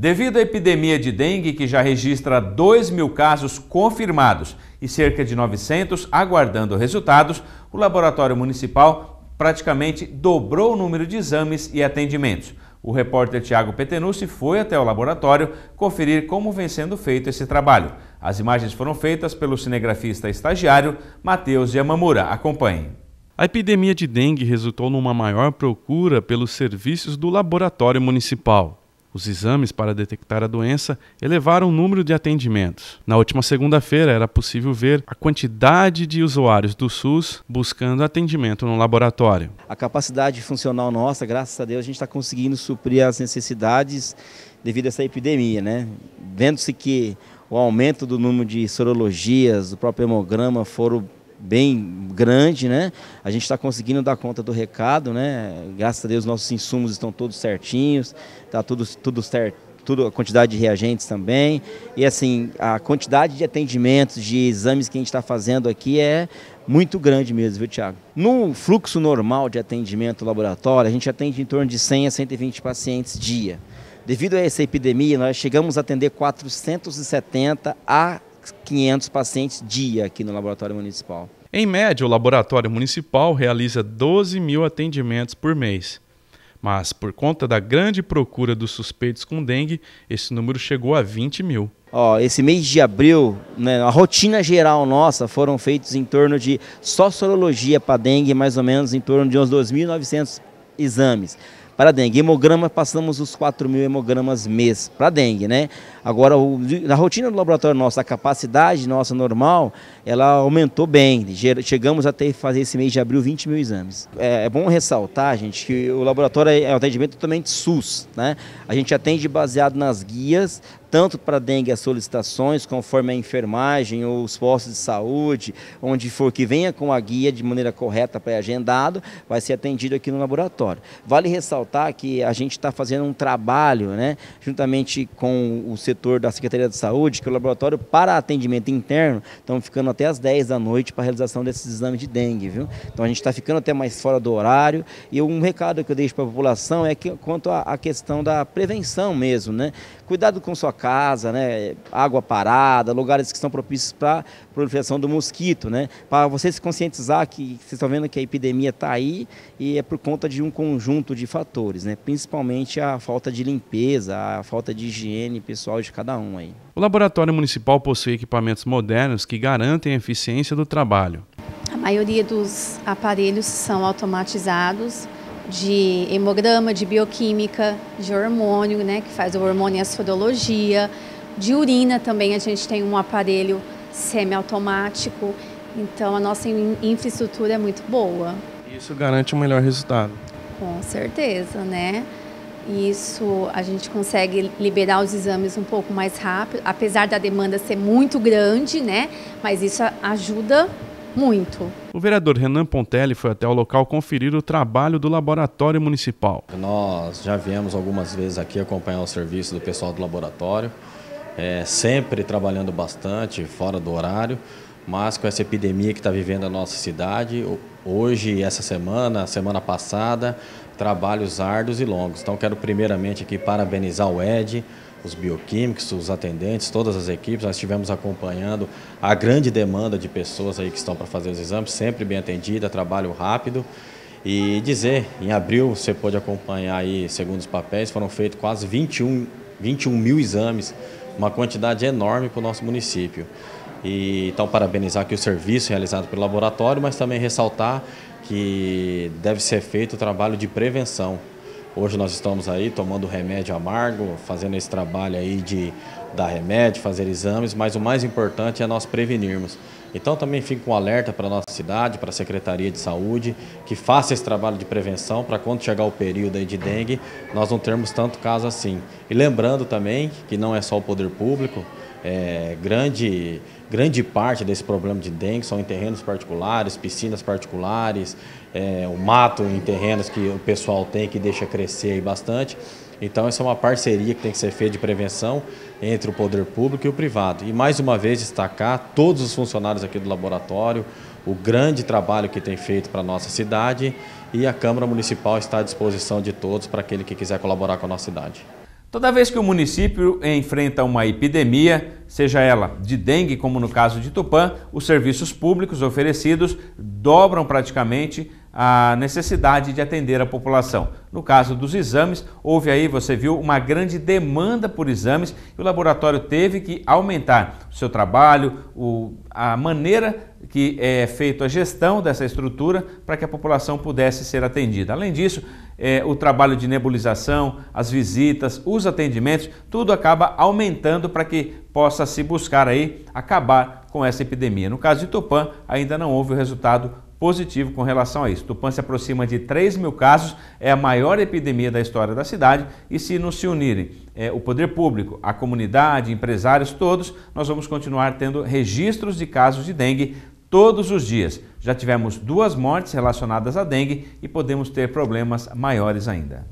Devido à epidemia de dengue, que já registra 2 mil casos confirmados e cerca de 900 aguardando resultados, o Laboratório Municipal praticamente dobrou o número de exames e atendimentos. O repórter Tiago Petenucci foi até o laboratório conferir como vem sendo feito esse trabalho. As imagens foram feitas pelo cinegrafista estagiário Matheus Yamamura. Acompanhe. A epidemia de dengue resultou numa maior procura pelos serviços do laboratório municipal. Os exames para detectar a doença elevaram o número de atendimentos. Na última segunda-feira, era possível ver a quantidade de usuários do SUS buscando atendimento no laboratório. A capacidade funcional nossa, graças a Deus, a gente está conseguindo suprir as necessidades devido a essa epidemia, né? Vendo-se que o aumento do número de sorologias, do próprio hemograma foram bem grande, né? A gente está conseguindo dar conta do recado, né? Graças a Deus nossos insumos estão todos certinhos, está tudo tudo certo, tudo a quantidade de reagentes também e assim a quantidade de atendimentos, de exames que a gente está fazendo aqui é muito grande mesmo, viu, Tiago? No fluxo normal de atendimento laboratório, a gente atende em torno de 100 a 120 pacientes dia. Devido a essa epidemia, nós chegamos a atender 470 a 500 pacientes dia aqui no laboratório municipal. Em média, o laboratório municipal realiza 12 mil atendimentos por mês. Mas, por conta da grande procura dos suspeitos com dengue, esse número chegou a 20 mil. Ó, esse mês de abril, né, a rotina geral nossa foram feitos em torno de só sorologia para dengue, mais ou menos em torno de uns 2.900 exames para dengue. Hemograma, passamos os 4 mil hemogramas mês para dengue, né? Agora, na rotina do laboratório nosso, a capacidade nossa normal, ela aumentou bem. Chegamos até fazer esse mês de abril 20 mil exames. É, é bom ressaltar, gente, que o laboratório é um atendimento totalmente SUS, né? A gente atende baseado nas guias tanto para dengue as solicitações, conforme a enfermagem ou os postos de saúde, onde for que venha com a guia de maneira correta pré-agendado, vai ser atendido aqui no laboratório. Vale ressaltar que a gente está fazendo um trabalho, né, juntamente com o setor da Secretaria de Saúde, que o laboratório para atendimento interno, estão ficando até as 10 da noite para a realização desses exames de dengue, viu? Então a gente está ficando até mais fora do horário. E um recado que eu deixo para a população é que quanto à questão da prevenção mesmo, né? Cuidado com sua casa, né? água parada, lugares que são propícios para proliferação do mosquito, né? Para você se conscientizar que vocês estão vendo que a epidemia está aí e é por conta de um conjunto de fatores, né? Principalmente a falta de limpeza, a falta de higiene pessoal de cada um aí. O laboratório municipal possui equipamentos modernos que garantem a eficiência do trabalho. A maioria dos aparelhos são automatizados de hemograma, de bioquímica, de hormônio, né, que faz o hormônio e a sorologia, de urina também a gente tem um aparelho semiautomático, então a nossa infraestrutura é muito boa. Isso garante um melhor resultado. Com certeza, né? Isso a gente consegue liberar os exames um pouco mais rápido, apesar da demanda ser muito grande, né? Mas isso ajuda muito. O vereador Renan Pontelli foi até o local conferir o trabalho do laboratório municipal. Nós já viemos algumas vezes aqui acompanhar o serviço do pessoal do laboratório, é, sempre trabalhando bastante, fora do horário, mas com essa epidemia que está vivendo a nossa cidade, hoje, essa semana, semana passada, trabalhos árduos e longos. Então quero primeiramente aqui parabenizar o Ed, os bioquímicos, os atendentes, todas as equipes, nós estivemos acompanhando a grande demanda de pessoas aí que estão para fazer os exames, sempre bem atendida, trabalho rápido. E dizer, em abril você pôde acompanhar aí, segundo os papéis, foram feitos quase 21, 21 mil exames, uma quantidade enorme para o nosso município. E, então, parabenizar aqui o serviço realizado pelo laboratório, mas também ressaltar que deve ser feito o trabalho de prevenção. Hoje nós estamos aí tomando remédio amargo, fazendo esse trabalho aí de dar remédio, fazer exames, mas o mais importante é nós prevenirmos. Então também fica um alerta para a nossa cidade, para a Secretaria de Saúde, que faça esse trabalho de prevenção para quando chegar o período aí de dengue, nós não termos tanto caso assim. E lembrando também que não é só o poder público, é, grande, grande parte desse problema de dengue são em terrenos particulares, piscinas particulares, é, o mato em terrenos que o pessoal tem que deixa crescer bastante. Então essa é uma parceria que tem que ser feita de prevenção entre o poder público e o privado. E mais uma vez destacar todos os funcionários aqui do laboratório, o grande trabalho que tem feito para a nossa cidade e a Câmara Municipal está à disposição de todos para aquele que quiser colaborar com a nossa cidade. Toda vez que o município enfrenta uma epidemia, seja ela de dengue, como no caso de Tupã, os serviços públicos oferecidos dobram praticamente a necessidade de atender a população. No caso dos exames, houve aí, você viu, uma grande demanda por exames e o laboratório teve que aumentar o seu trabalho, o, a maneira que é feita a gestão dessa estrutura para que a população pudesse ser atendida. Além disso, é, o trabalho de nebulização, as visitas, os atendimentos, tudo acaba aumentando para que possa se buscar aí acabar com essa epidemia. No caso de Tupã, ainda não houve o resultado positivo com relação a isso. Tupã se aproxima de 3 mil casos, é a maior epidemia da história da cidade e se não se unirem é, o poder público, a comunidade, empresários, todos, nós vamos continuar tendo registros de casos de dengue todos os dias. Já tivemos duas mortes relacionadas à dengue e podemos ter problemas maiores ainda.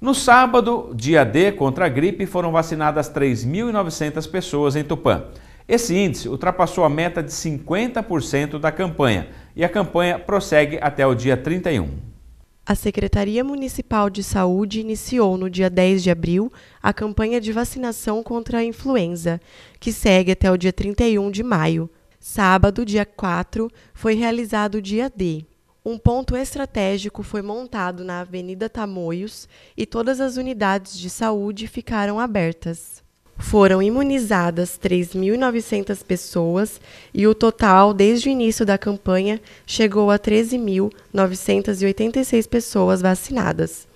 No sábado, dia D contra a gripe, foram vacinadas 3.900 pessoas em Tupã. Esse índice ultrapassou a meta de 50% da campanha e a campanha prossegue até o dia 31. A Secretaria Municipal de Saúde iniciou no dia 10 de abril a campanha de vacinação contra a influenza, que segue até o dia 31 de maio. Sábado, dia 4, foi realizado o dia D. Um ponto estratégico foi montado na Avenida Tamoios e todas as unidades de saúde ficaram abertas. Foram imunizadas 3.900 pessoas e o total, desde o início da campanha, chegou a 13.986 pessoas vacinadas.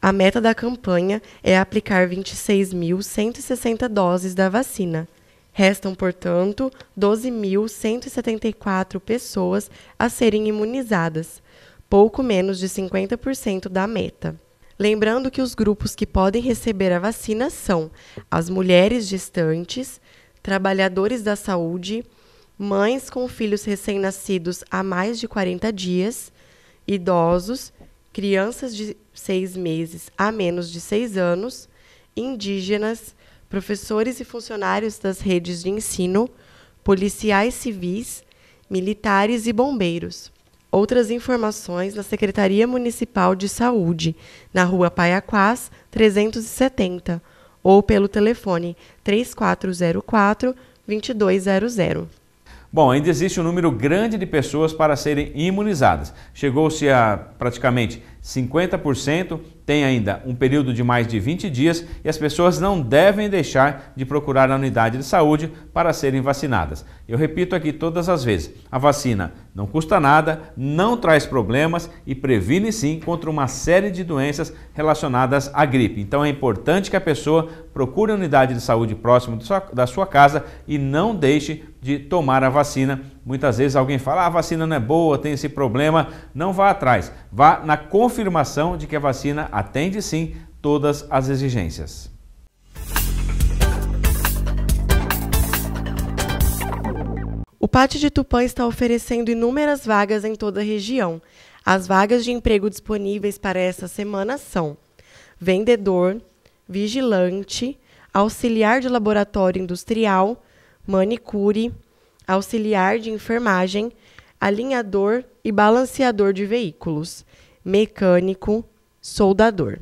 A meta da campanha é aplicar 26.160 doses da vacina. Restam, portanto, 12.174 pessoas a serem imunizadas, pouco menos de 50% da meta. Lembrando que os grupos que podem receber a vacina são as mulheres gestantes, trabalhadores da saúde, mães com filhos recém-nascidos há mais de 40 dias, idosos, crianças de seis meses a menos de seis anos, indígenas, professores e funcionários das redes de ensino, policiais civis, militares e bombeiros. Outras informações na Secretaria Municipal de Saúde, na Rua Paiaquás, 370, ou pelo telefone 3404 2200. Bom, ainda existe um número grande de pessoas para serem imunizadas. Chegou-se a praticamente 50%, tem ainda um período de mais de 20 dias e as pessoas não devem deixar de procurar a unidade de saúde para serem vacinadas. Eu repito aqui todas as vezes: a vacina não custa nada, não traz problemas e previne sim contra uma série de doenças relacionadas à gripe. Então é importante que a pessoa procure a unidade de saúde próximo da sua casa e não deixe de tomar a vacina. Muitas vezes alguém fala: ah, a vacina não é boa, tem esse problema. Não vá atrás, vá na confirmação de que a vacina atende sim todas as exigências. O Pátio de Tupã está oferecendo inúmeras vagas em toda a região. As vagas de emprego disponíveis para essa semana são vendedor, vigilante, auxiliar de laboratório industrial, manicure, auxiliar de enfermagem, alinhador e balanceador de veículos, mecânico, soldador.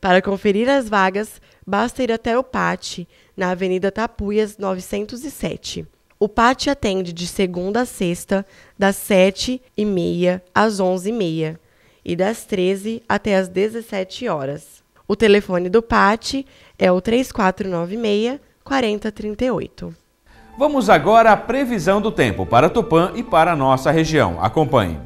Para conferir as vagas, basta ir até o PAT, na Avenida Tapuias 907. O PAT atende de segunda a sexta, das 7h30 às 11h30 e das 13 até às 17 horas. O telefone do PAT é o 3496 4038. Vamos agora à previsão do tempo para Tupã e para a nossa região. Acompanhe.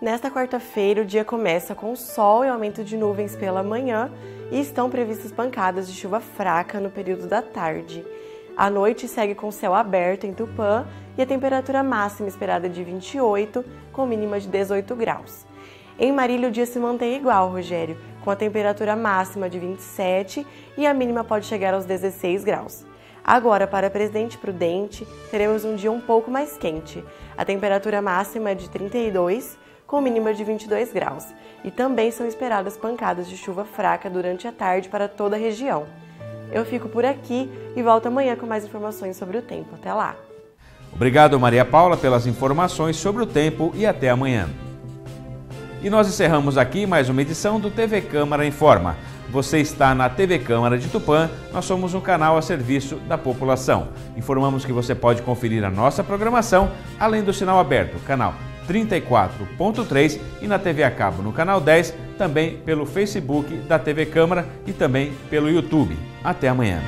Nesta quarta-feira, o dia começa com sol e aumento de nuvens pela manhã e estão previstas pancadas de chuva fraca no período da tarde. A noite segue com céu aberto em Tupã e a temperatura máxima esperada é de 28, com mínima de 18 graus. Em Marília, o dia se mantém igual, Rogério, com a temperatura máxima de 27 e a mínima pode chegar aos 16 graus. Agora, para Presidente Prudente, teremos um dia um pouco mais quente. A temperatura máxima é de 32, com mínima de 22 graus, e também são esperadas pancadas de chuva fraca durante a tarde para toda a região. Eu fico por aqui e volto amanhã com mais informações sobre o tempo. Até lá! Obrigado, Maria Paula, pelas informações sobre o tempo e até amanhã. E nós encerramos aqui mais uma edição do TV Câmara Informa. Você está na TV Câmara de Tupã, nós somos um canal a serviço da população. Informamos que você pode conferir a nossa programação além do sinal aberto, canal 34.3 e na TV a cabo no canal 10, também pelo Facebook da TV Câmara e também pelo YouTube. Até amanhã.